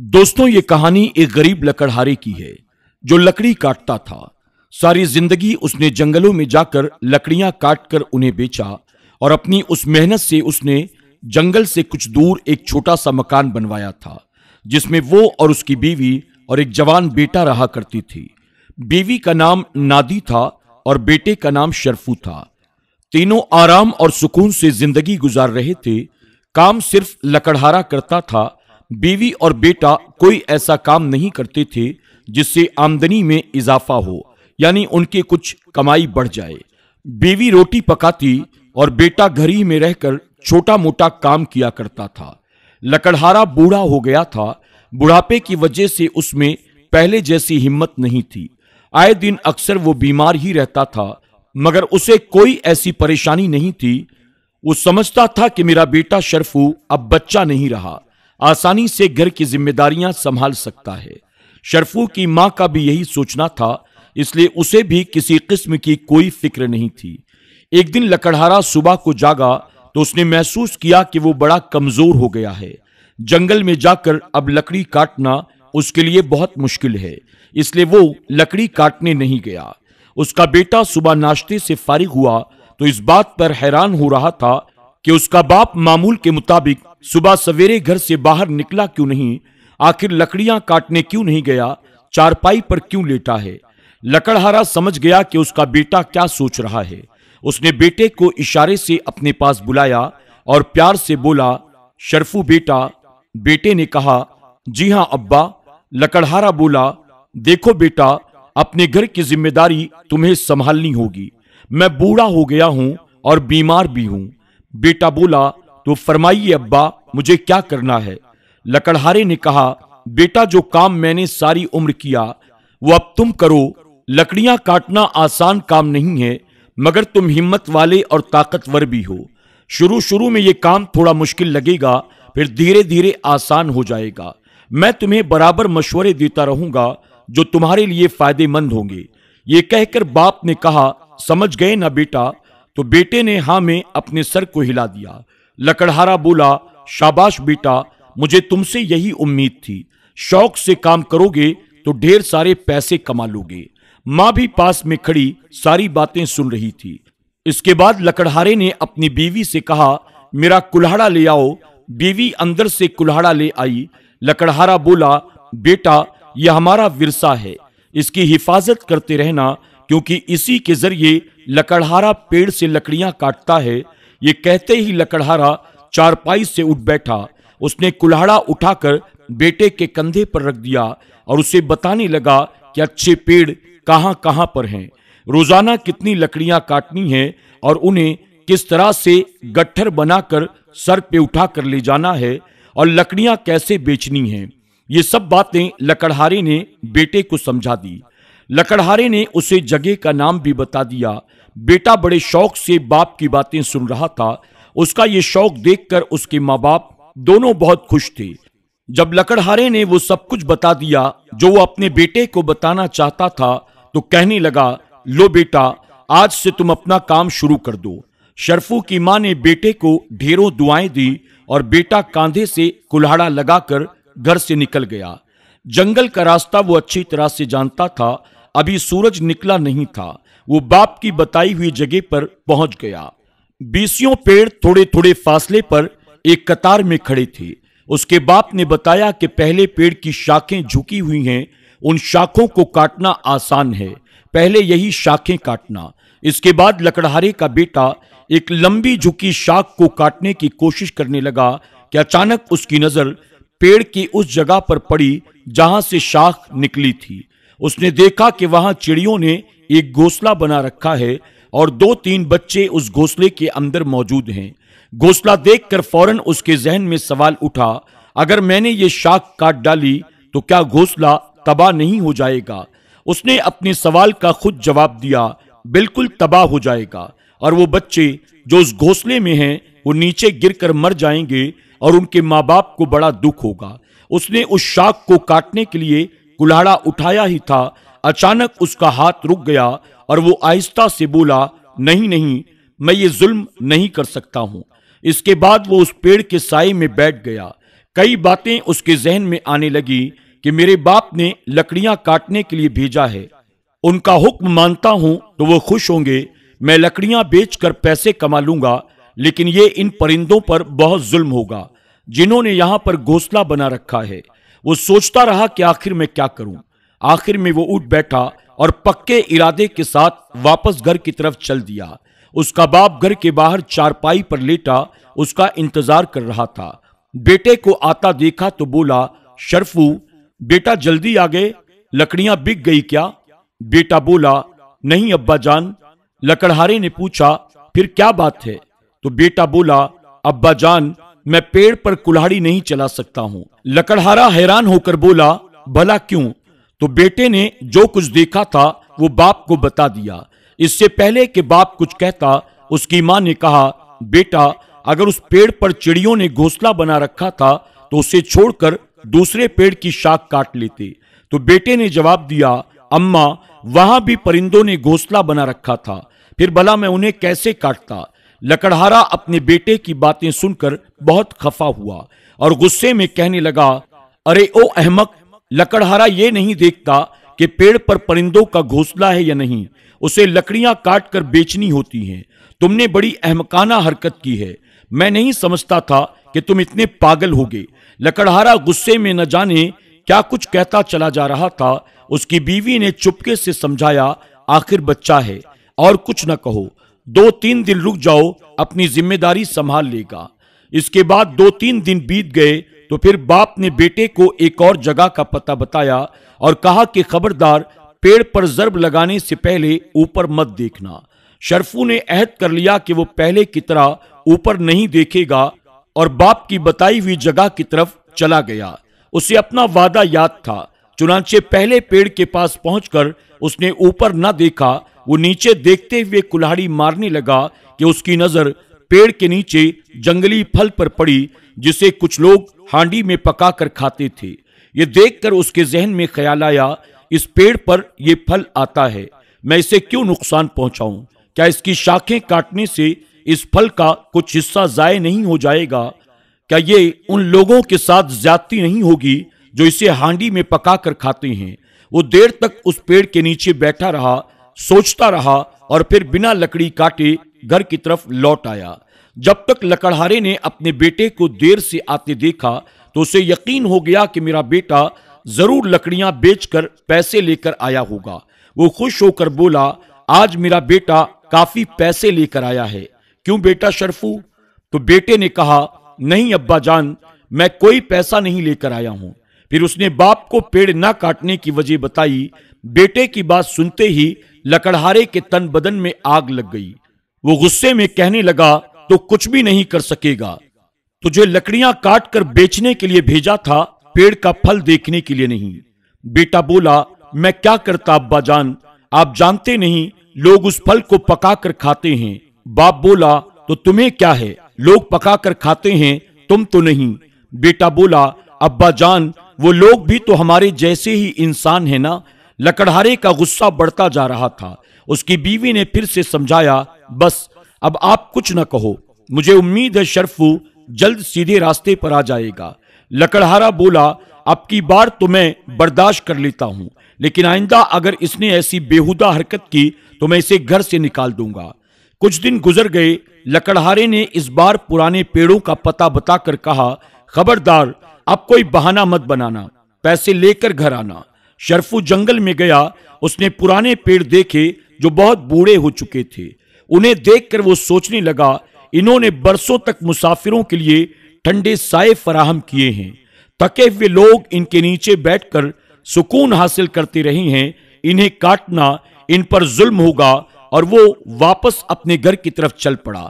दोस्तों ये कहानी एक गरीब लकड़हारे की है जो लकड़ी काटता था सारी जिंदगी उसने जंगलों में जाकर लकड़ियां काटकर उन्हें बेचा और अपनी उस मेहनत से उसने जंगल से कुछ दूर एक छोटा सा मकान बनवाया था जिसमें वो और उसकी बीवी और एक जवान बेटा रहा करती थी बीवी का नाम नादी था और बेटे का नाम शरफू था तीनों आराम और सुकून से जिंदगी गुजार रहे थे काम सिर्फ लकड़हारा करता था बीवी और बेटा कोई ऐसा काम नहीं करते थे जिससे आमदनी में इजाफा हो यानी उनके कुछ कमाई बढ़ जाए बीवी रोटी पकाती और बेटा घर ही में रहकर छोटा मोटा काम किया करता था लकड़हारा बूढ़ा हो गया था बुढ़ापे की वजह से उसमें पहले जैसी हिम्मत नहीं थी आए दिन अक्सर वो बीमार ही रहता था मगर उसे कोई ऐसी परेशानी नहीं थी वो समझता था कि मेरा बेटा शर्फू अब बच्चा नहीं रहा आसानी से घर की जिम्मेदारियां संभाल सकता है शरफू की मां का भी यही सोचना था इसलिए उसे भी किसी किस्म की कोई फिक्र नहीं थी एक दिन लकड़हारा सुबह को जागा तो उसने महसूस किया कि वो बड़ा कमजोर हो गया है जंगल में जाकर अब लकड़ी काटना उसके लिए बहुत मुश्किल है इसलिए वो लकड़ी काटने नहीं गया उसका बेटा सुबह नाश्ते से फारिग हुआ तो इस बात पर हैरान हो रहा था कि उसका बाप मामूल के मुताबिक सुबह सवेरे घर से बाहर निकला क्यों नहीं आखिर लकड़ियां काटने क्यों नहीं गया चारपाई पर क्यों लेटा है लकड़हारा समझ गया कि उसका बेटा क्या सोच रहा है उसने बेटे को इशारे से अपने पास बुलाया और प्यार से बोला शर्फू बेटा बेटे ने कहा जी हां अब्बा लकड़हारा बोला देखो बेटा अपने घर की जिम्मेदारी तुम्हें संभालनी होगी मैं बूढ़ा हो गया हूं और बीमार भी हूं बेटा बोला तो फरमाइए अब्बा मुझे क्या करना है लकड़हारे ने कहा बेटा जो काम मैंने सारी उम्र किया वो अब तुम करो लकड़ियां काटना आसान काम नहीं है मगर तुम हिम्मत वाले और ताकतवर भी हो शुरू शुरू में ये काम थोड़ा मुश्किल लगेगा फिर धीरे धीरे आसान हो जाएगा मैं तुम्हें बराबर मशवरे देता रहूंगा जो तुम्हारे लिए फायदेमंद होंगे ये कहकर बाप ने कहा समझ गए ना बेटा तो बेटे ने हाँ में अपने सर को हिला दिया लकड़हारा बोला शाबाश बेटा मुझे तुमसे यही उम्मीद थी शौक से काम करोगे तो ढेर सारे पैसे कमा लोगे माँ भी पास में खड़ी सारी बातें सुन रही थी इसके बाद लकड़हारे ने अपनी बीवी से कहा मेरा कुल्हाड़ा ले आओ बीवी अंदर से कुल्हाड़ा ले आई लकड़हारा बोला बेटा यह हमारा विरसा है इसकी हिफाजत करते रहना क्योंकि इसी के जरिए लकड़हारा पेड़ से लकड़ियां काटता है ये कहते ही लकड़हारा चारपाई से उठ बैठा उसने कुल्हाड़ा उठाकर बेटे के कंधे पर रख दिया और उसे बताने लगा कि अच्छे पेड़ कहां कहां पर हैं रोजाना कितनी लकड़ियां काटनी हैं और उन्हें किस तरह से गट्ठर बनाकर सर पे उठा कर ले जाना है और लकड़ियां कैसे बेचनी हैं ये सब बातें लकड़हारे ने बेटे को समझा दी लकड़हारे ने उसे जगह का नाम भी बता दिया बेटा बड़े शौक से बाप की बातें सुन रहा था उसका ये शौक देखकर उसके माँ बाप दोनों बहुत खुश थे जब लकड़हारे ने वो सब कुछ बता दिया जो वो अपने बेटे को बताना चाहता था तो कहने लगा लो बेटा आज से तुम अपना काम शुरू कर दो शर्फू की माँ ने बेटे को ढेरों दुआएं दी और बेटा कांधे से कुल्हाड़ा लगाकर घर से निकल गया जंगल का रास्ता वो अच्छी तरह से जानता था अभी सूरज निकला नहीं था वो बाप की बताई हुई जगह पर पहुंच गया बीसियों पेड़ थोड़े थोड़े फासले पर एक कतार में खड़े थे उसके बाप ने बताया कि पहले पेड़ की शाखें झुकी हुई हैं उन शाखों को काटना आसान है पहले यही शाखें काटना इसके बाद लकड़हारे का बेटा एक लंबी झुकी शाख को काटने की कोशिश करने लगा कि अचानक उसकी नजर पेड़ की उस जगह पर पड़ी जहां से शाख निकली थी उसने देखा कि वहां चिड़ियों ने एक घोसला बना रखा है और दो तीन बच्चे उस घोसले के अंदर मौजूद हैं घोसला देखकर फौरन उसके जहन में सवाल उठा अगर मैंने ये शाख काट डाली तो क्या घोसला तबाह नहीं हो जाएगा उसने अपने सवाल का खुद जवाब दिया बिल्कुल तबाह हो जाएगा और वो बच्चे जो उस घोसले में हैं वो नीचे गिरकर मर जाएंगे और उनके माँ बाप को बड़ा दुख होगा उसने उस शाख को काटने के लिए कुल्हाड़ा उठाया ही था अचानक उसका हाथ रुक गया और वो आहिस्ता से बोला नहीं नहीं मैं ये जुल्म नहीं कर सकता हूं इसके बाद वो उस पेड़ के साय में बैठ गया कई बातें उसके जहन में आने लगी कि मेरे बाप ने लकड़ियां काटने के लिए भेजा है उनका हुक्म मानता हूं तो वो खुश होंगे मैं लकड़ियां बेचकर पैसे कमा लूंगा लेकिन ये इन परिंदों पर बहुत जुल्म होगा जिन्होंने यहां पर घोसला बना रखा है वो सोचता रहा कि आखिर मैं क्या करूं आखिर में वो उठ बैठा और पक्के इरादे के साथ वापस घर की तरफ चल दिया उसका बाप घर के बाहर चारपाई पर लेटा उसका इंतजार कर रहा था बेटे को आता देखा तो बोला शर्फू बेटा जल्दी आ गए लकड़ियां बिक गई क्या बेटा बोला नहीं अब्बा जान लकड़हारे ने पूछा फिर क्या बात है तो बेटा बोला अब्बा जान मैं पेड़ पर कुल्हाड़ी नहीं चला सकता हूँ लकड़हारा हैरान होकर बोला भला क्यों तो बेटे ने जो कुछ देखा था वो बाप को बता दिया इससे पहले कि बाप कुछ कहता उसकी मां ने कहा बेटा अगर उस पेड़ पर चिड़ियों ने घोंसला बना रखा था तो उसे छोड़कर दूसरे पेड़ की शाख काट लेते तो बेटे ने जवाब दिया अम्मा वहां भी परिंदों ने घोंसला बना रखा था फिर भला मैं उन्हें कैसे काटता लकड़हारा अपने बेटे की बातें सुनकर बहुत खफा हुआ और गुस्से में कहने लगा अरे ओ अहमक लकड़हारा ये नहीं देखता कि पेड़ पर परिंदों का घोंसला है या नहीं उसे लकड़ियां काट कर बेचनी होती हैं तुमने बड़ी अहमकाना हरकत की है मैं नहीं समझता था कि तुम इतने पागल हो गए लकड़हारा गुस्से में न जाने क्या कुछ कहता चला जा रहा था उसकी बीवी ने चुपके से समझाया आखिर बच्चा है और कुछ न कहो दो तीन दिन रुक जाओ अपनी जिम्मेदारी संभाल लेगा इसके बाद दो तीन दिन बीत गए तो फिर बाप ने बेटे को एक और जगह का पता बताया और कहा कि खबरदार पेड़ पर जरब लगाने से पहले ऊपर मत देखना शर्फू ने अहद कर लिया कि वो पहले की तरह ऊपर नहीं देखेगा और बाप की बताई हुई जगह की तरफ चला गया उसे अपना वादा याद था चुनाचे पहले पेड़ के पास पहुंचकर उसने ऊपर न देखा वो नीचे देखते हुए कुल्हाड़ी मारने लगा कि उसकी नजर पेड़ के नीचे जंगली फल पर पड़ी जिसे कुछ लोग हांडी में पकाकर खाते थे ये देखकर उसके जहन में ख्याल आया इस पेड़ पर यह फल आता है मैं इसे क्यों नुकसान पहुंचाऊं क्या इसकी शाखें काटने से इस फल का कुछ हिस्सा जाय नहीं हो जाएगा क्या ये उन लोगों के साथ ज्यादती नहीं होगी जो इसे हांडी में पकाकर खाते हैं वो देर तक उस पेड़ के नीचे बैठा रहा सोचता रहा और फिर बिना लकड़ी काटे घर की तरफ लौट आया जब तक लकड़हारे ने अपने बेटे को देर से आते देखा तो उसे यकीन हो गया कि मेरा बेटा जरूर लकड़ियां बेचकर पैसे लेकर आया होगा वो खुश होकर बोला आज मेरा बेटा काफी पैसे लेकर आया है क्यों बेटा शर्फू तो बेटे ने कहा नहीं अब्बा जान मैं कोई पैसा नहीं लेकर आया हूं फिर उसने बाप को पेड़ ना काटने की वजह बताई बेटे की बात सुनते ही लकड़हारे के तन बदन में आग लग गई वो गुस्से में कहने लगा तो कुछ भी नहीं कर सकेगा तुझे लकड़ियां काट कर बेचने के लिए भेजा था पेड़ का फल देखने के लिए नहीं बेटा बोला मैं क्या करता अब्बा जान आप जानते नहीं लोग उस फल को पका कर खाते हैं बाप बोला तो तुम्हें क्या है लोग पका कर खाते हैं तुम तो नहीं बेटा बोला अब्बा जान वो लोग भी तो हमारे जैसे ही इंसान है ना लकड़हारे का गुस्सा बढ़ता जा रहा था उसकी बीवी ने फिर से समझाया बस अब आप कुछ न कहो मुझे उम्मीद है शर्फू जल्द सीधे रास्ते पर आ जाएगा लकड़हारा बोला आपकी बार तो मैं बर्दाश्त कर लेता हूं लेकिन आइंदा अगर इसने ऐसी बेहुदा हरकत की तो मैं इसे घर से निकाल दूंगा कुछ दिन गुजर गए लकड़हारे ने इस बार पुराने पेड़ों का पता बताकर कहा खबरदार अब कोई बहाना मत बनाना पैसे लेकर घर आना शर्फू जंगल में गया उसने पुराने पेड़ देखे जो बहुत बूढ़े हो चुके थे उन्हें देखकर वो सोचने लगा इन्होंने बरसों तक मुसाफिरों के लिए ठंडे साय फराहम किए हैं थके हुए लोग इनके नीचे बैठकर सुकून हासिल करते रहे हैं इन्हें काटना इन पर जुल्म होगा और वो वापस अपने घर की तरफ चल पड़ा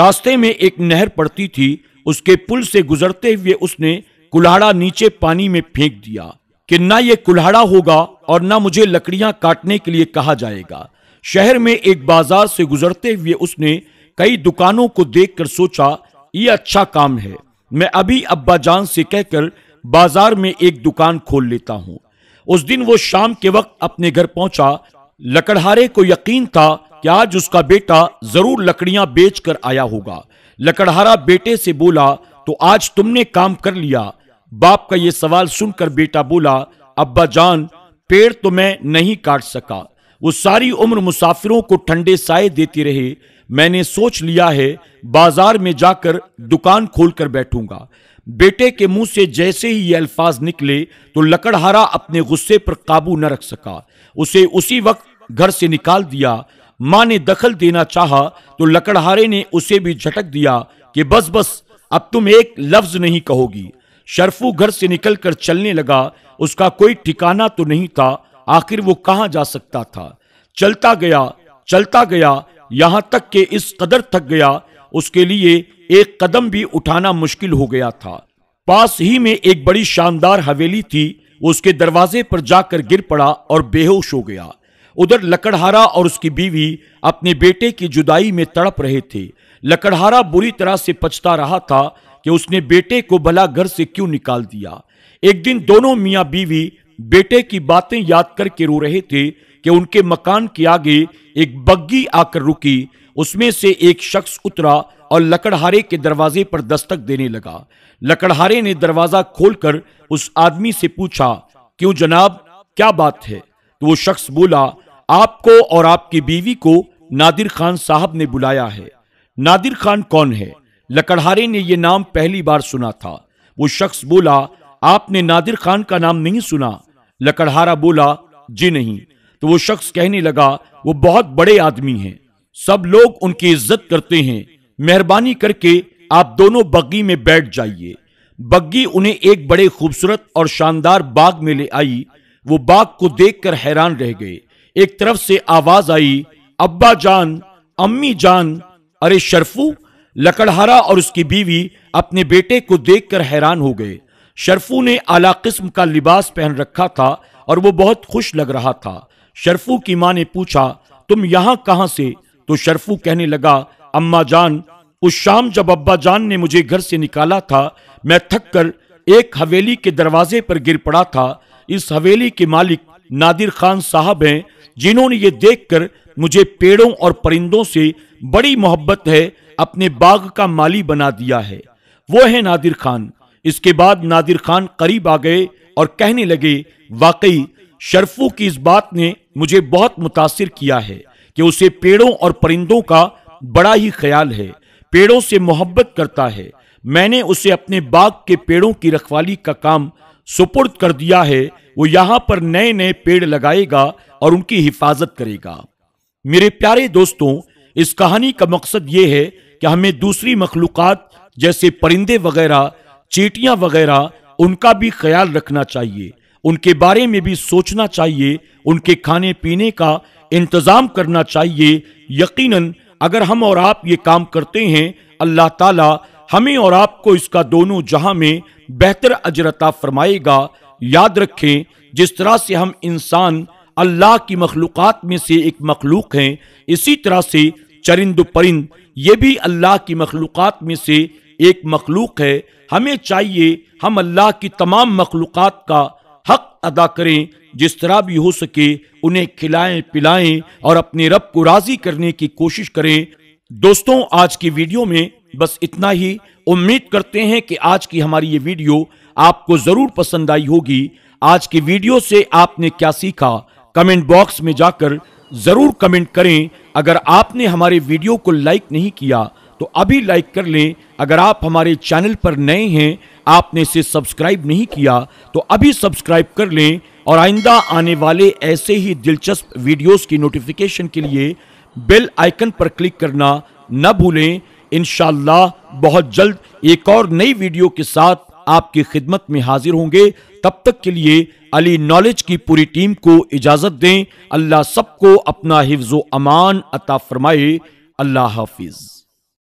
रास्ते में एक नहर पड़ती थी उसके पुल से गुजरते हुए उसने कुल्हाड़ा नीचे पानी में फेंक दिया कि ना ये कुल्हाड़ा होगा और न मुझे लकड़ियां काटने के लिए कहा जाएगा शहर में एक बाजार से गुजरते हुए उसने कई दुकानों को देखकर सोचा ये अच्छा काम है मैं अभी अब्बा जान से कहकर बाजार में एक दुकान खोल लेता हूँ उस दिन वो शाम के वक्त अपने घर पहुंचा लकड़हारे को यकीन था कि आज उसका बेटा जरूर लकड़ियां बेच कर आया होगा लकड़हारा बेटे से बोला तो आज तुमने काम कर लिया बाप का ये सवाल सुनकर बेटा बोला अब्बा जान पेड़ तो मैं नहीं काट सका वो सारी उम्र मुसाफिरों को ठंडे साए देती रहे मैंने सोच लिया है बाजार में जाकर दुकान खोलकर बैठूंगा बेटे के मुंह से जैसे ही ये अल्फाज निकले तो लकड़हारा अपने गुस्से पर काबू न रख सका उसे उसी वक्त घर से निकाल दिया मां ने दखल देना चाहा तो लकड़हारे ने उसे भी झटक दिया कि बस बस अब तुम एक लफ्ज नहीं कहोगी शरफू घर से निकलकर चलने लगा उसका कोई ठिकाना तो नहीं था आखिर वो कहा जा सकता था चलता गया चलता गया यहां तक के इस कदर थक गया उसके लिए एक कदम भी उठाना मुश्किल हो गया था पास ही में एक बड़ी शानदार हवेली थी उसके दरवाजे पर जाकर गिर पड़ा और बेहोश हो गया उधर लकड़हारा और उसकी बीवी अपने बेटे की जुदाई में तड़प रहे थे लकड़हारा बुरी तरह से पछता रहा था कि उसने बेटे को भला घर से क्यों निकाल दिया एक दिन दोनों मियां बीवी बेटे की बातें याद करके रो रहे थे कि उनके मकान के आगे एक बग्गी आकर रुकी उसमें से एक शख्स उतरा और लकड़हारे के दरवाजे पर दस्तक देने लगा लकड़हारे ने दरवाजा खोलकर उस आदमी से पूछा क्यों जनाब क्या बात है तो वो शख्स बोला आपको और आपकी बीवी को नादिर खान साहब ने बुलाया है नादिर खान कौन है लकड़हारे ने यह नाम पहली बार सुना था वो शख्स बोला आपने नादिर खान का नाम नहीं सुना लकड़हारा बोला जी नहीं तो वो शख्स कहने लगा वो बहुत बड़े आदमी हैं सब लोग उनकी इज्जत करते हैं मेहरबानी करके आप दोनों बग्गी में बैठ जाइए बग्गी उन्हें एक बड़े खूबसूरत और शानदार बाग में ले आई वो बाग को देखकर हैरान रह गए एक तरफ से आवाज आई अब्बा जान अम्मी जान अरे शरफू लकड़हारा और उसकी बीवी अपने बेटे को देखकर हैरान हो गए शर्फू ने आला किस्म का लिबास पहन रखा था और वो बहुत खुश लग रहा था शर्फू की माँ ने पूछा तुम यहाँ कहाँ से तो शर्फू कहने लगा अम्मा जान उस शाम जब अब्बा जान ने मुझे घर से निकाला था मैं थक कर एक हवेली के दरवाजे पर गिर पड़ा था इस हवेली के मालिक नादिर खान साहब हैं जिन्होंने ये देखकर मुझे पेड़ों और परिंदों से बड़ी मोहब्बत है अपने बाग का माली बना दिया है वो है नादिर खान इसके बाद नादिर खान करीब आ गए और कहने लगे वाकई शर्फू की इस बात ने मुझे बहुत मुतासर किया है कि उसे पेड़ों और परिंदों का बड़ा ही ख्याल है पेड़ों से मोहब्बत करता है मैंने उसे अपने बाग के पेड़ों की रखवाली का काम सुपुर्द कर दिया है वो यहाँ पर नए नए पेड़ लगाएगा और उनकी हिफाजत करेगा मेरे प्यारे दोस्तों इस कहानी का मकसद ये है कि हमें दूसरी मखलूक़ात जैसे परिंदे वगैरह चीटियाँ वगैरह उनका भी ख्याल रखना चाहिए उनके बारे में भी सोचना चाहिए उनके खाने पीने का इंतज़ाम करना चाहिए यकीनन अगर हम और आप ये काम करते हैं अल्लाह ताला हमें और आपको इसका दोनों जहां में बेहतर अजरता फरमाएगा याद रखें जिस तरह से हम इंसान अल्लाह की मखलूक़ात में से एक मखलूक हैं इसी तरह से चरिंद परिंद ये भी अल्लाह की मखलूक में से एक मखलूक है हमें चाहिए हम अल्लाह की तमाम मखलूक का हक अदा करें जिस तरह भी हो सके उन्हें खिलाएं पिलाएं और अपने रब को राजी करने की कोशिश करें दोस्तों आज की वीडियो में बस इतना ही उम्मीद करते हैं कि आज की हमारी ये वीडियो आपको जरूर पसंद आई होगी आज की वीडियो से आपने क्या सीखा कमेंट बॉक्स में जाकर जरूर कमेंट करें अगर आपने हमारे वीडियो को लाइक नहीं किया तो अभी लाइक कर लें अगर आप हमारे चैनल पर नए हैं आपने इसे सब्सक्राइब नहीं किया तो अभी सब्सक्राइब कर लें और आइंदा आने वाले ऐसे ही दिलचस्प वीडियोस की नोटिफिकेशन के लिए बेल आइकन पर क्लिक करना न भूलें इन बहुत जल्द एक और नई वीडियो के साथ आपकी खिदमत में हाजिर होंगे तब तक के लिए अली नॉलेज की पूरी टीम को इजाजत दें अल्लाह सबको अपना हिफ्ज अमान अता फरमाए अल्लाह हाफिज़